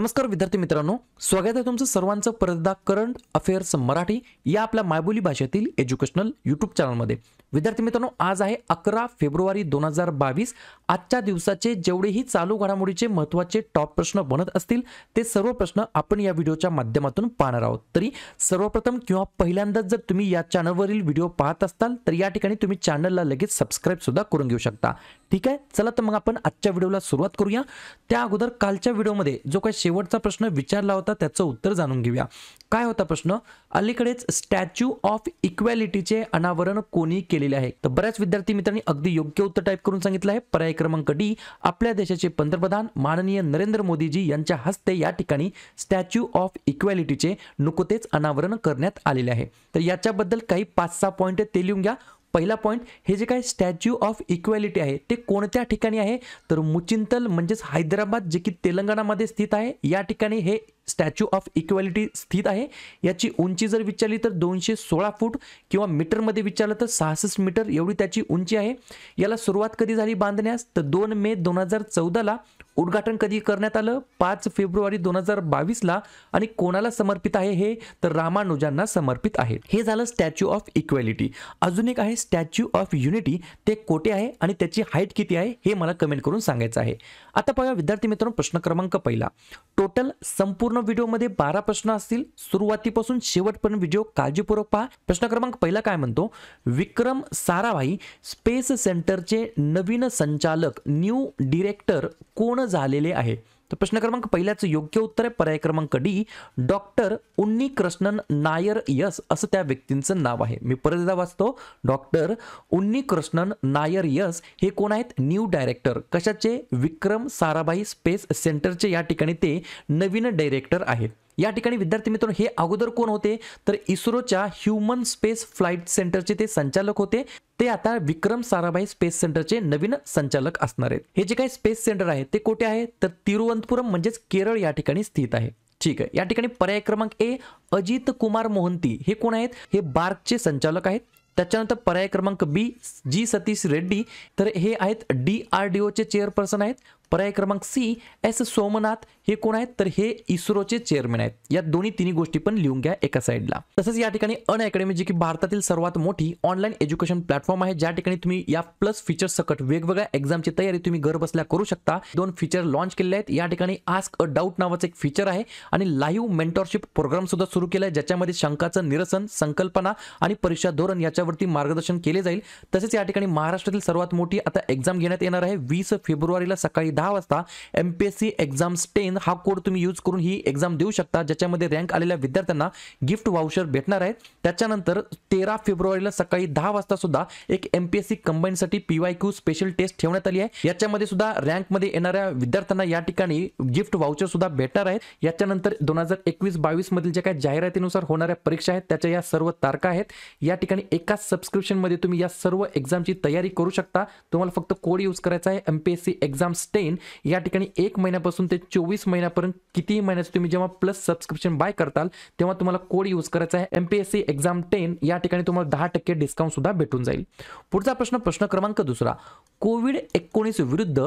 नमस्कार विद्यार्थी मित्रांनो स्वागत आहे तुमचं सर्वांचं परदा करंट अफेअर्स मराठी या आपल्या मायबोली भाषेतील एज्युकेशनल युट्यूब चॅनलमध्ये विद्यार्थी मित्रांनो आज आहे अकरा फेब्रुवारी दोन हजार बावीस आजच्या दिवसाचे जेवढेही चालू घडामोडीचे महत्वाचे टॉप प्रश्न बनत असतील ते सर्व प्रश्न आपण या व्हिडिओच्या माध्यमातून पाहणार आहोत तरी सर्वप्रथम किंवा पहिल्यांदाच जर तुम्ही या चॅनलवरील व्हिडिओ पाहत असाल तर या ठिकाणी तुम्ही चॅनलला लगेच सबस्क्राईब सुद्धा करून घेऊ शकता ठीक आहे चला तर मग आपण आजच्या व्हिडिओला सुरुवात करूया त्या अगोदर कालच्या व्हिडिओमध्ये जो काही शेवट शेवटचा प्रश्न विचारला होता त्याचं उत्तर जाणून घेऊया काय होता प्रश्न अलीकडेच स्टॅच्यू ऑफ इक्वॅलिटीचे अनावरण कोणी केलेले आहे तर बऱ्याच विद्यार्थी मित्रांनी अगदी योग्य उत्तर टाईप करून सांगितलं आहे पर्याय क्रमांक डी आपल्या देशाचे पंतप्रधान माननीय नरेंद्र मोदीजी यांच्या हस्ते या ठिकाणी स्टॅच्यू ऑफ इक्वॅलिटीचे नुकतेच अनावरण करण्यात आलेले आहे तर याच्याबद्दल काही पाच सहा पॉईंट ते लिहून घ्या पहिला पॉईंट हे जे काय स्टॅच्यू ऑफ इक्वॅलिटी आहे ते कोणत्या ठिकाणी आहे तर मुचिंतल म्हणजेच हैदराबाद जे की तेलंगणामध्ये स्थित आहे या ठिकाणी हे स्टॅच्यू ऑफ इक्वेलिटी स्थित आहे याची उंची जर विचारली तर दोनशे सोळा फूट किंवा मीटरमध्ये विचारलं तर सहासष्ट मीटर एवढी त्याची उंची आहे याला सुरुवात कधी झाली बांधण्यास तर दोन मे दोन हजार चौदाला उद्घाटन कधी करण्यात आलं पाच फेब्रुवारी दोन हजार बावीसला आणि कोणाला समर्पित आहे हे तर रामानुजांना समर्पित आहे हे झालं स्टॅच्यू ऑफ इक्वेलिटी अजून एक आहे स्टॅच्यू ऑफ युनिटी ते कोठे आहे आणि त्याची हाईट किती आहे हे मला कमेंट करून सांगायचं आहे आता पाहूया विद्यार्थी मित्रांनो प्रश्न क्रमांक पहिला टोटल संपूर्ण व्हिडिओ व्हिडिओमध्ये बारा प्रश्न असतील सुरुवातीपासून शेवटपर्यंत व्हिडिओ काळजीपूर्वक पहा प्रश्न क्रमांक पहिला काय म्हणतो विक्रम साराभाई स्पेस सेंटरचे नवीन संचालक न्यू डिरेक्टर कोण झालेले आहे तर प्रश्न क्रमांक पहिल्याचं योग्य उत्तर आहे पर्याय क्रमांक डी डॉक्टर उन्नी कृष्णन नायर यस असं त्या व्यक्तींचं नाव आहे मी परत एकदा वाचतो डॉक्टर उन्नी कृष्णन नायर यस हे कोण आहेत न्यू डायरेक्टर कशाचे विक्रम साराभाई स्पेस सेंटरचे या ठिकाणी ते नवीन डायरेक्टर आहेत या ठिकाणी विद्यार्थी मित्रांनो हे अगोदर कोण होते तर इस्रोच्या ह्युमन स्पेस फ्लाईट सेंटरचे ते संचालक होते ते आता विक्रम साराभाई स्पेस सेंटरचे नवीन संचालक असणार आहेत हे जे काही स्पेस सेंटर आहे ते कोठे आहे तर तिरुवनंतपुरम म्हणजेच केरळ या ठिकाणी स्थित आहे ठीक आहे या ठिकाणी पर्याय क्रमांक ए अजित कुमार मोहंती हे कोण आहेत हे बार्कचे संचालक आहेत त्याच्यानंतर पर्याय क्रमांक बी जी सतीश रेड्डी तर हे आहेत डी आर डी ओचे चेअरपर्सन आहेत पर्याय क्रमांक सी एस सोमनाथ हे कोण आहेत तर हे इस्रोचे चेअरमॅन आहेत या दोन्ही तिन्ही गोष्टी पण लिहून घ्या एका साईडला तसंच या ठिकाणी अन अकॅडमी जी की भारतातील सर्वात मोठी ऑनलाईन एज्युकेशन प्लॅटफॉर्म आहे ज्या ठिकाणी तुम्ही या प्लस फीचर सकट वेगवेगळ्या एक्झामची तयारी तुम्ही घर बसल्या करू शकता दोन फीचर लॉन्च केलेले आहेत या ठिकाणी आस्क अ डाऊट नावाचं एक फीचर आहे आणि लाईव्ह मेंटॉरशिप प्रोग्राम सुद्धा सुरू केला आहे ज्याच्यामध्ये शंकाचं निरसन संकल्पना आणि परीक्षा धोरण याच्यावरती मार्गदर्शन केले जाईल तसेच या ठिकाणी महाराष्ट्रातील सर्वात मोठी आता एक्झाम घेण्यात येणार आहे वीस फेब्रुवारीला सकाळी दहा वाजता M P S C exam स्टेन हा कोड तुम्ही यूज करून ही एक्झाम देऊ शकता ज्याच्यामध्ये रँक आलेल्या विद्यार्थ्यांना गिफ्ट वाउचर भेटणार आहे त्याच्यानंतर तेरा फेब्रुवारीला सकाळी दहा वाजता सुद्धा एक एम पी एस सी कंबाईनसाठी P Y Q special test ठेवण्यात आली आहे याच्यामध्ये सुद्धा रँकमध्ये येणाऱ्या विद्यार्थ्यांना या ठिकाणी गिफ्ट वाउचर सुद्धा भेटणार आहेत याच्यानंतर दोन हजार एकवीस बावीस मधील ज्या काही जाहिरातीनुसार होणाऱ्या परीक्षा आहेत त्याच्या या सर्व तारखा आहेत या ठिकाणी एकाच मध्ये तुम्ही या सर्व एक्झामची तयारी करू शकता तुम्हाला फक्त कोड यूज करायचा आहे M P S C exams ten या ठिकाणी एक महिन्यापासून ते चोवीस महिन्यापर्यंत कितीही महिन्याचं तुम्ही जेव्हा प्लस सबस्क्रिप्शन बाय करताल तेव्हा तुम्हाला कोड यूज करायचा आहे एमपीएससी एक्झाम टेन या ठिकाणी तुम्हाला दहा टक्के डिस्काउंट सुद्धा भेटून जाईल पुढचा प्रश्न प्रश्न क्रमांक दुसरा कोविड एकोणीस विरुद्ध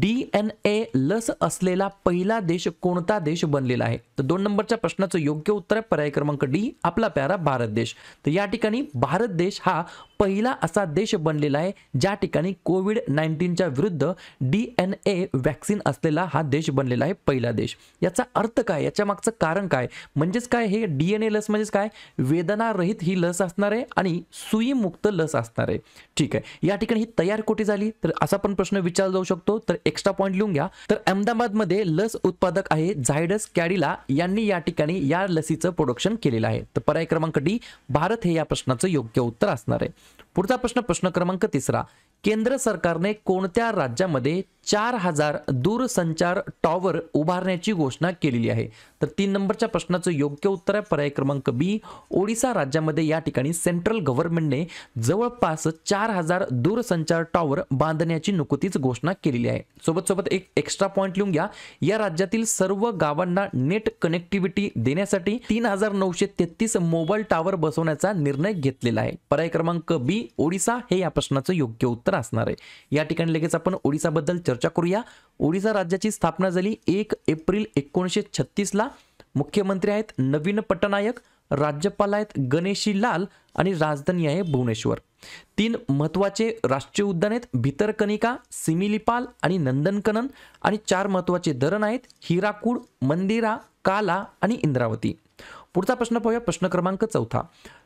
डी एन ए लस असलेला पहिला देश कोणता देश बनलेला आहे तर दोन नंबरच्या प्रश्नाचं योग्य उत्तर आहे पर्याय क्रमांक डी आपला प्यारा भारत देश तर या ठिकाणी भारत देश हा पहिला असा देश बनलेला आहे ज्या ठिकाणी कोविड नाईन्टीनच्या विरुद्ध डी एन ए वॅक्सिन असलेला हा देश बनलेला आहे पहिला देश याचा अर्थ काय याच्या मागचं कारण काय म्हणजेच काय हे डी लस म्हणजेच काय वेदनारहित ही लस असणार आहे आणि सुईमुक्त लस असणार आहे ठीक आहे या ठिकाणी ही तयार कोठे झाली तर असा पण प्रश्न विचार जाऊ शकतो तर एक्स्ट्रा पॉईंट लिहून घ्या तर अहमदाबादमध्ये लस उत्पादक आहे झायडस कॅडिला यांनी या ठिकाणी या लसीचं प्रोडक्शन केलेलं आहे तर पर्याय क्रमांक डी भारत हे या प्रश्नाचं योग्य उत्तर असणार आहे पुढचा प्रश्न प्रश्न क्रमांक तिसरा केंद्र सरकारने कोणत्या राज्यामध्ये चार हजार दूरसंचार टॉवर उभारण्याची घोषणा केलेली आहे तर तीन नंबरच्या प्रश्नाचं योग्य उत्तर आहे पर्याय क्रमांक बी ओडिसा राज्यामध्ये या ठिकाणी सेंट्रल गव्हर्नमेंटने जवळपास चार हजार दूरसंचार टॉवर बांधण्याची नुकतीच घोषणा केलेली आहे सोबत सोबत एक एक्स्ट्रा पॉईंट लिहून घ्या या राज्यातील सर्व गावांना नेट कनेक्टिव्हिटी देण्यासाठी तीन हजार नऊशे मोबाईल टॉवर बसवण्याचा निर्णय घेतलेला आहे पर्याय क्रमांक बी की ओडिसा हे या प्रश्नाचं योग्य उत्तर असणार आहे या ठिकाणी लगेच आपण ओडिसाबद्दल चर्चा करूया ओडिसा राज्याची स्थापना झाली एक एप्रिल एकोणीसशे छत्तीसला मुख्यमंत्री आहेत नवीन पटनायक राज्यपाल आहेत गणेशी लाल आणि राजधानी आहे भुवनेश्वर तीन महत्वाचे राष्ट्रीय उद्यान आहेत भितरकनिका सिमिलिपाल आणि नंदनकनन आणि चार महत्वाचे धरण आहेत हिराकूड मंदिरा काला आणि इंद्रावती पुढचा प्रश्न पाहूया प्रश्न क्रमांक चौथा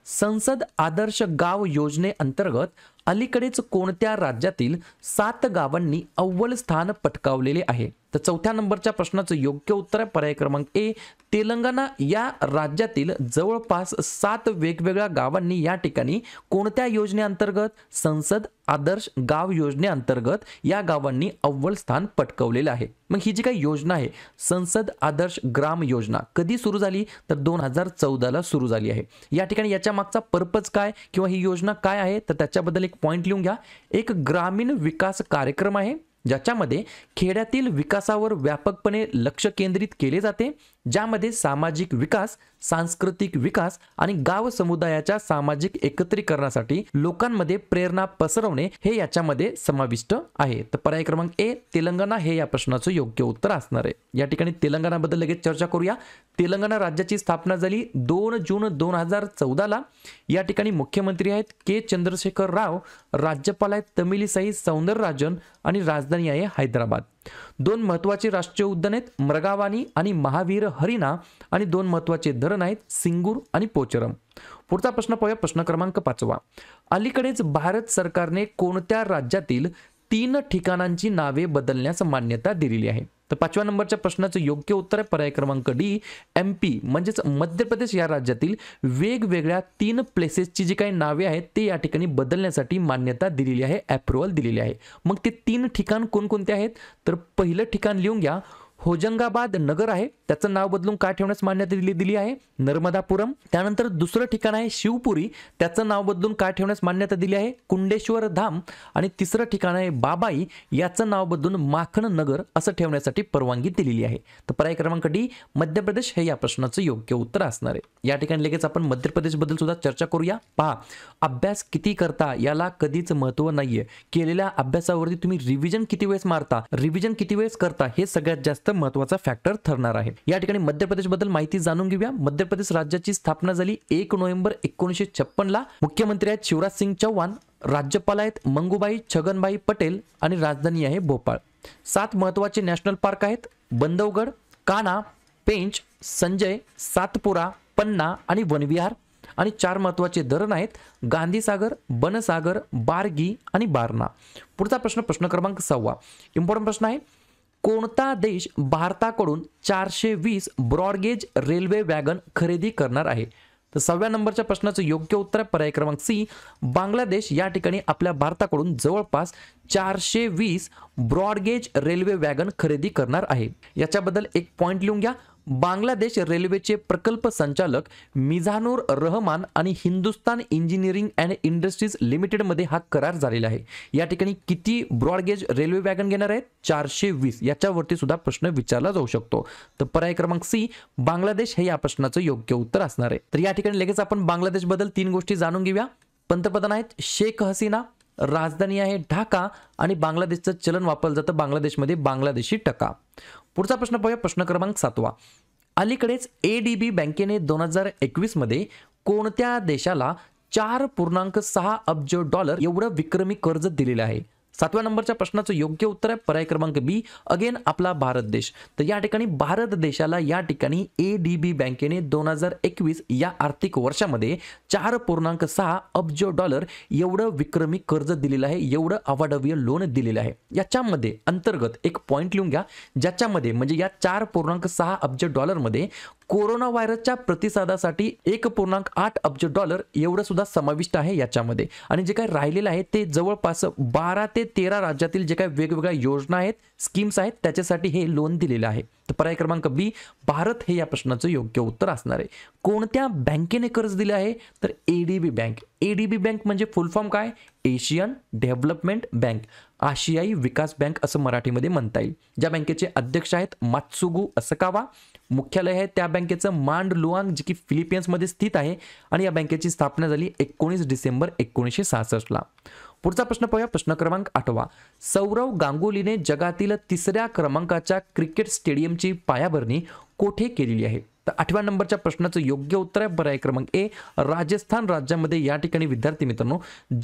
संसद आदर्श गाव योजनेअंतर्गत अलीकडेच कोणत्या राज्यातील सात गावांनी अव्वल स्थान पटकावलेले आहे तर चौथ्या नंबरच्या प्रश्नाचं योग्य उत्तर आहे पर्याय क्रमांक ए तेलंगणा या राज्यातील जवळपास सात वेगवेगळ्या गावांनी या ठिकाणी कोणत्या योजनेअंतर्गत संसद आदर्श गाव योजनेअंतर्गत या गावांनी अव्वल स्थान पटकवलेलं आहे मग ही जी काही योजना आहे संसद आदर्श ग्राम योजना कधी सुरू झाली तर दोन हजार चौदाला सुरू झाली आहे या ठिकाणी याच्या त्याच्या मागचा पर्पज काय किंवा ही योजना काय आहे तर त्याच्याबद्दल एक पॉईंट लिहून घ्या एक ग्रामीण विकास कार्यक्रम आहे ज्याच्यामध्ये खेड्यातील विकासावर व्यापकपणे लक्ष केंद्रित केले जाते ज्यामध्ये सामाजिक विकास सांस्कृतिक विकास आणि गाव समुदायाच्या सामाजिक एकत्रीकरणासाठी लोकांमध्ये प्रेरणा पसरवणे हे याच्यामध्ये समाविष्ट आहे तर पर्याय क्रमांक ए तेलंगणा हे या प्रश्नाचं योग्य उत्तर असणार आहे या ठिकाणी तेलंगणाबद्दल लगेच चर्चा करूया तेलंगणा राज्याची स्थापना झाली दोन जून दोन हजार चौदाला या ठिकाणी मुख्यमंत्री आहेत के चंद्रशेखर राव राज्यपाल आहेत तमिलीसाई सौंदरराजन आणि राजधानी आहे हैदराबाद दोन महत्त्वाचे राष्ट्रीय उद्यान आहेत मृगावानी आणि महावीर हरिणा आणि दोन महत्वाचे धरण आहेत सिंगूर आणि पोचरम पुढचा प्रश्न पाहूया प्रश्न क्रमांक पाचवा अलीकडेच भारत सरकारने कोणत्या राज्यातील तीन ठिकाणांची नावे बदलण्यास मान्यता दिलेली आहे तर पाचव्या नंबरच्या प्रश्नाचं योग्य उत्तर आहे पर्याय क्रमांक डी एम पी म्हणजेच मध्य प्रदेश या राज्यातील वेगवेगळ्या तीन प्लेसेसची जी काही नावे आहेत ते या ठिकाणी बदलण्यासाठी मान्यता दिलेली आहे अप्रुव्हल दिलेली आहे मग ते तीन ठिकाण कोणकोणते आहेत तर पहिलं ठिकाण लिहून घ्या होजंगाबाद नगर आहे त्याचं नाव बदलून काय ठेवण्यास मान्यता दिली दिली आहे नर्मदापुरम त्यानंतर दुसरं ठिकाण आहे शिवपुरी त्याचं नाव बदलून काय ठेवण्यास मान्यता दिली आहे कुंडेश्वर धाम आणि तिसरं ठिकाण आहे बाबाई याचं नाव बदलून माखण नगर असं ठेवण्यासाठी परवानगी दिलेली आहे तर पर्याय क्रमांक डी मध्य प्रदेश हे या प्रश्नाचं योग्य उत्तर असणार आहे या ठिकाणी लगेच आपण मध्य प्रदेशबद्दल सुद्धा चर्चा करूया पहा अभ्यास किती करता याला कधीच महत्व नाहीये केलेल्या अभ्यासावरती तुम्ही रिव्हिजन किती वेळेस मारता रिव्हिजन किती वेळेस करता हे सगळ्यात जास्त महत्वाचा फॅक्टर ठरणार आहे या ठिकाणी मध्य बद्दल माहिती जाणून घेऊया मध्य प्रदेश राज्याची स्थापना झाली एक नोव्हेंबर एकोणीसशे छप्पनला मुख्यमंत्री आहेत शिवराज सिंग चौहान राज्यपाल आहेत मंगूबाई छगनबाई पटेल आणि राजधानी आहे भोपाळ सात महत्वाचे नॅशनल पार्क आहेत बंदवगड काना पेंच संजय सातपुरा पन्ना आणि वनविहार आणि चार महत्त्वाचे धरण आहेत गांधीसागर बनसागर बारगी आणि बारणा पुढचा प्रश्न प्रश्न क्रमांक सहावा इम्पॉर्टंट प्रश्न आहे कोणता देश भारताकडून चारशे वीस ब्रॉडगेज रेल्वे वॅगन खरेदी करणार आहे तर सव्या नंबरच्या प्रश्नाचं योग्य उत्तर आहे पर्याय क्रमांक सी बांगलादेश या ठिकाणी आपल्या भारताकडून जवळपास चारशे वीस ब्रॉडगेज रेल्वे वॅगन खरेदी करणार आहे याच्याबद्दल एक पॉईंट लिहून घ्या बांगलादेश रेल्वेचे प्रकल्प संचालक मिझानूर रहमान आणि हिंदुस्तान इंजिनिअरिंग अँड इंडस्ट्रीज लिमिटेडमध्ये हा करार झालेला आहे या ठिकाणी किती ब्रॉडगेज रेल्वे वॅगन घेणार आहेत चारशे वीस याच्यावरती सुद्धा प्रश्न विचारला जाऊ शकतो तर पर्याय क्रमांक सी बांगलादेश हे या प्रश्नाचं योग्य उत्तर असणार आहे तर या ठिकाणी लगेच आपण बांगलादेशबद्दल तीन गोष्टी जाणून घेऊया पंतप्रधान आहेत शेख हसीना राजधानी आहे ढाका आणि बांगलादेशचं चलन वापरलं जातं बांगलादेशमध्ये बांगलादेशी टका पुढचा प्रश्न पाहूया प्रश्न क्रमांक सातवा अलीकडेच ए डी बी बँकेने दोन हजार एकवीसमध्ये कोणत्या देशाला चार पूर्णांक सहा अब्ज डॉलर एवढं विक्रमी कर्ज दिलेलं आहे सातव्या नंबरच्या प्रश्नाचं योग्य उत्तर आहे पर्याय क्रमांक बी अगेन आपला भारत देश तर या ठिकाणी भारत देशाला या ठिकाणी ए डी बी बँकेने दोन हजार एकवीस या आर्थिक वर्षामध्ये चार पूर्णांक सहा अब्ज डॉलर एवढं विक्रमी कर्ज दिलेलं आहे एवढं अवाढव्य लोन दिलेलं आहे याच्यामध्ये अंतर्गत एक पॉईंट लिहून घ्या ज्याच्यामध्ये म्हणजे या चार पूर्णांक सहा अब्ज डॉलरमध्ये कोरोना व्हायरसच्या प्रतिसादासाठी एक पूर्णांक आठ अब्ज डॉलर एवढं सुद्धा समाविष्ट आहे याच्यामध्ये आणि जे काय राहिलेलं आहे ते जवळपास बारा ते तेरा राज्यातील जे काय वेगवेगळ्या योजना आहेत स्कीम्स आहेत त्याच्यासाठी हे लोन दिलेलं आहे तर पर्याय क्रमांक बी भारत हे या प्रश्नाचं योग्य उत्तर असणार आहे कोणत्या बँकेने कर्ज दिले आहे तर एडीबी बँक एडीबी बँक म्हणजे फुल फॉर्म काय एशियन डेव्हलपमेंट बँक आशियाई विकास बँक असं मराठीमध्ये म्हणता येईल ज्या बँकेचे अध्यक्ष आहेत मात्सुगू असकावा मुख्यालय आहे त्या बँकेचं मांड लुआंग जी की फिलिपियन्समध्ये स्थित आहे आणि या बँकेची स्थापना झाली एकोणीस डिसेंबर एकोणीसशे सहासष्टला पुढचा प्रश्न पाहूया प्रश्न क्रमांक आठवा सौरव गांगुलीने जगातील तिसऱ्या क्रमांकाच्या क्रिकेट स्टेडियमची पायाभरणी कोठे केलेली आहे तर आठव्या नंबरच्या प्रश्नाचं योग्य उत्तर आहे पर्याय क्रमांक ए राजस्थान राज्यामध्ये या ठिकाणी विद्यार्थी मित्रांनो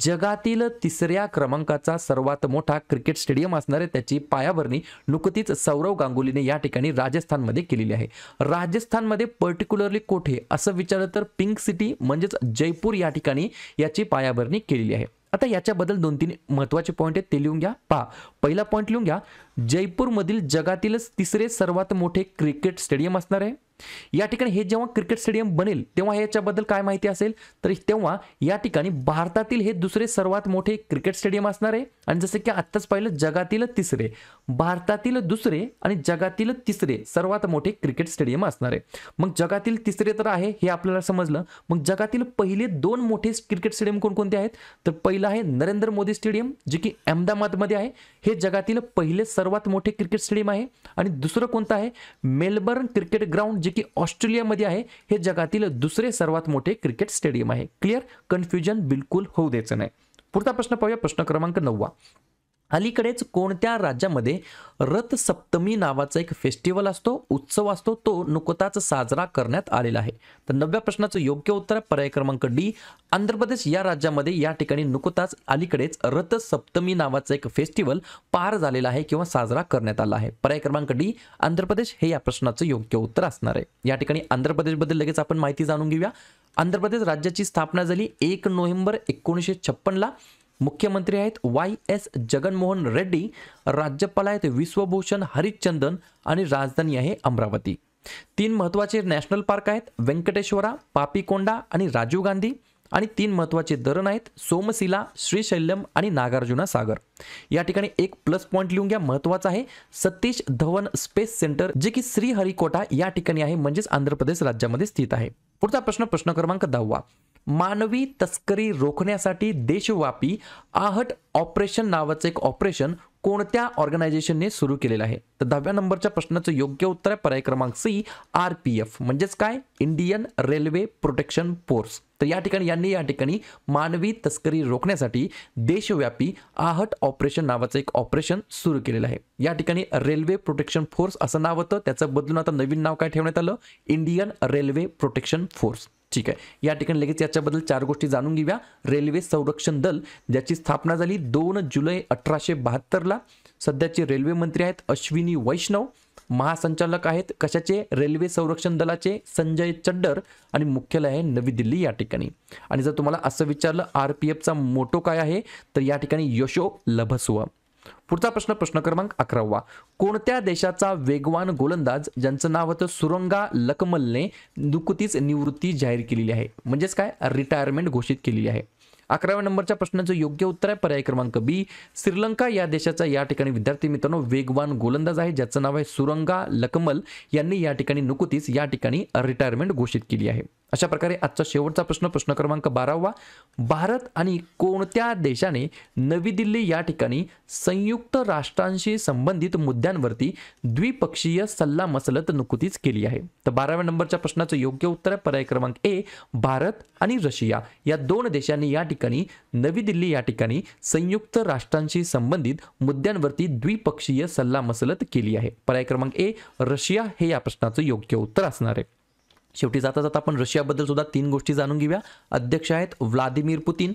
जगातील तिसऱ्या क्रमांकाचा सर्वात मोठा क्रिकेट स्टेडियम असणारे त्याची पायाभरणी नुकतीच सौरव गांगुलीने या ठिकाणी राजस्थानमध्ये केलेली आहे राजस्थानमध्ये पर्टिक्युलरली कोठे असं विचारलं तर पिंक सिटी म्हणजेच जयपूर या ठिकाणी याची पायाभरणी केलेली आहे आता याच्याबद्दल दोन तीन महत्त्वाचे पॉईंट आहेत ते लिहून घ्या पहा पहिला पॉईंट लिहून घ्या जयपूरमधील जगातीलच तिसरे सर्वात मोठे क्रिकेट स्टेडियम असणार आहे या ठिकाणी हे जेव्हा क्रिकेट स्टेडियम बनेल तेव्हा याच्याबद्दल काय माहिती असेल तर तेव्हा या ठिकाणी भारतातील हे दुसरे सर्वात मोठे क्रिकेट स्टेडियम असणार आहे आणि जसं की आत्ताच पाहिलं जगातील तिसरे भारतातील दुसरे आणि जगातील तिसरे सर्वात मोठे क्रिकेट स्टेडियम असणार आहे मग जगातील तिसरे तर आहे हे आपल्याला समजलं मग जगातील पहिले दोन मोठे क्रिकेट स्टेडियम कोणकोणते आहेत तर पहिलं आहे नरेंद्र मोदी स्टेडियम जे की अहमदाबादमध्ये आहे हे जगातील पहिले सर्वात मोठे क्रिकेट स्टेडियम आहे आणि दुसरं कोणतं आहे मेलबर्न क्रिकेट ग्राउंड जे की ऑस्ट्रेलियामध्ये आहे हे जगातील दुसरे सर्वात मोठे क्रिकेट स्टेडियम आहे क्लिअर कन्फ्युजन बिलकुल होऊ द्यायचं नाही पुढचा प्रश्न पाहूया प्रश्न क्रमांक नववा अलीकडेच कोणत्या राज्यामध्ये रथसप्तमी नावाचा एक फेस्टिवल असतो उत्सव असतो तो नुकताच साजरा करण्यात आलेला आहे तर नवव्या प्रश्नाचं योग्य उत्तर आहे पर्याय क्रमांक डी आंध्र प्रदेश या राज्यामध्ये या ठिकाणी नुकताच अलीकडेच रथसप्तमी नावाचा एक फेस्टिवल पार झालेला आहे किंवा साजरा करण्यात आला आहे पर्याय क्रमांक डी आंध्र प्रदेश हे या प्रश्नाचं योग्य उत्तर असणार आहे या ठिकाणी आंध्र प्रदेशबद्दल लगेच आपण माहिती जाणून घेऊया आंध्र प्रदेश राज्याची स्थापना झाली एक नोव्हेंबर एकोणीसशे छप्पनला मुख्यमंत्री आहेत वाय एस जगनमोहन रेड्डी राज्यपाल आहेत विश्वभूषण हरिश्चंदन आणि राजधानी आहे अमरावती तीन महत्त्वाचे नॅशनल पार्क आहेत व्यंकटेश्वरा पापीकोंडा आणि राजीव गांधी आणि तीन महत्त्वाचे धरण आहेत सोमशिला श्रीशैल्यम आणि नागार्जुना सागर या ठिकाणी एक प्लस पॉईंट लिहून घ्या महत्वाचा आहे सतीश धवन स्पेस सेंटर जे की श्रीहरिकोटा या ठिकाणी आहे म्हणजेच आंध्र प्रदेश राज्यामध्ये स्थित आहे पुढचा प्रश्न प्रश्न क्रमांक दहावा मानवी तस्करी रोखण्यासाठी देशव्यापी आहट ऑपरेशन नावाचं एक ऑपरेशन कोणत्या ऑर्गनायझेशनने सुरू केलेलं आहे तर दहाव्या नंबरच्या प्रश्नाचं योग्य उत्तर आहे पर्याय क्रमांक सी आर पी एफ म्हणजेच काय इंडियन रेल्वे प्रोटेक्शन फोर्स तर या ठिकाणी यांनी या ठिकाणी मानवी तस्करी रोखण्यासाठी देशव्यापी आहट ऑपरेशन नावाचं एक ऑपरेशन सुरू केलेलं आहे या ठिकाणी रेल्वे प्रोटेक्शन फोर्स असं नाव होतं त्याचं बदलून आता नवीन नाव काय ठेवण्यात आलं इंडियन रेल्वे प्रोटेक्शन फोर्स ठीक आहे या ठिकाणी लगेच याच्याबद्दल चार गोष्टी जाणून घेऊया रेल्वे संरक्षण दल ज्याची स्थापना झाली दोन जुलै अठराशे बहात्तरला सध्याचे रेल्वे मंत्री आहेत अश्विनी वैष्णव महासंचालक आहेत कशाचे रेल्वे संरक्षण दलाचे संजय चड्डर आणि मुख्यालय आहे नवी दिल्ली या ठिकाणी आणि जर तुम्हाला असं विचारलं आर पी एफचा मोटो काय आहे तर या ठिकाणी यशो लभसुआ पुढचा प्रश्न प्रश्न क्रमांक अकरावा कोणत्या देशाचा वेगवान गोलंदाज ज्यांचं नाव होतं सुरंगा लकमलने नुकतीच निवृत्ती जाहीर केलेली आहे म्हणजेच काय रिटायरमेंट घोषित केलेली आहे अकराव्या नंबरच्या प्रश्नाचं योग्य उत्तर आहे पर्याय क्रमांक बी श्रीलंका या देशाचा या ठिकाणी विद्यार्थी मित्रांनो वेगवान गोलंदाज आहे ज्याचं नाव आहे सुरंगा लकमल यांनी या ठिकाणी नुकतीच या ठिकाणी रिटायरमेंट घोषित केली आहे अशा प्रकारे आजचा शेवटचा प्रश्न प्रश्न क्रमांक बारावा भारत आणि कोणत्या देशाने नवी दिल्ली या ठिकाणी संयुक्त राष्ट्रांशी संबंधित मुद्द्यांवरती द्विपक्षीय सल्ला मसलत नुकतीच केली आहे तर बाराव्या नंबरच्या प्रश्नाचं योग्य उत्तर आहे पर्याय क्रमांक ए भारत आणि रशिया या दोन देशांनी या ठिकाणी नवी दिल्ली या ठिकाणी संयुक्त राष्ट्रांशी संबंधित मुद्द्यांवरती द्विपक्षीय सल्ला मसलत केली आहे पर्याय क्रमांक ए रशिया हे या प्रश्नाचं योग्य उत्तर असणार आहे शेवटी जाता जाता आपण रशियाबद्दल सुद्धा तीन गोष्टी जाणून घेऊया अध्यक्ष आहेत व्लादिमीर पुतीन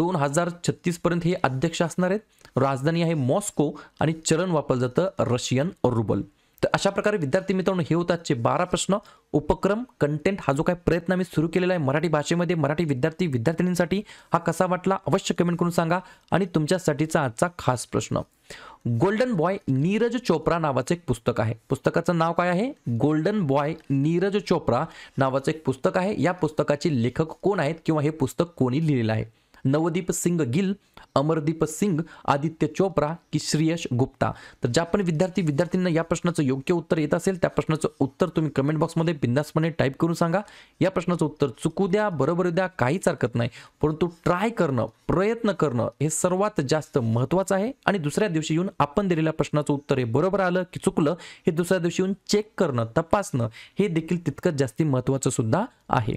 दोन हजार छत्तीसपर्यंत हे अध्यक्ष असणार आहेत राजधानी आहे मॉस्को आणि चलन वापरलं जातं रशियन रुबल तर अशा प्रकारे विद्यार्थी मित्रांनो हे होतात आजचे बारा प्रश्न उपक्रम कंटेंट हा जो काय प्रयत्न आम्ही सुरू केलेला आहे मराठी भाषेमध्ये मराठी विद्यार्थी विद्यार्थिनींसाठी हा कसा वाटला अवश्य कमेंट करून सांगा आणि तुमच्यासाठीचा आजचा खास प्रश्न गोल्डन बॉय नीरज चोप्रा नावाचं एक पुस्तक आहे पुस्तकाचं नाव काय आहे गोल्डन बॉय नीरज चोप्रा नावाचं एक पुस्तक आहे या पुस्तकाचे लेखक कोण आहेत किंवा हे पुस्तक कोणी लिहिलेलं आहे नवदीप सिंग गिल अमरदीप सिंग आदित्य चोप्रा की श्रेयश गुप्ता तर ज्या पण विद्यार्थी विद्यार्थ्यांना या प्रश्नाचं योग्य उत्तर येत असेल त्या प्रश्नाचं उत्तर तुम्ही कमेंट बॉक्समध्ये बिंदासपणे टाईप करून सांगा या प्रश्नाचं उत्तर चुकू द्या बरोबर द्या काहीच हरकत नाही परंतु ट्राय करणं प्रयत्न करणं हे सर्वात जास्त महत्त्वाचं आहे आणि दुसऱ्या दिवशी येऊन आपण दिलेल्या प्रश्नाचं उत्तर हे बरोबर आलं की चुकलं हे दुसऱ्या दिवशी येऊन चेक करणं तपासणं हे देखील तितकंच जास्ती महत्त्वाचं सुद्धा आहे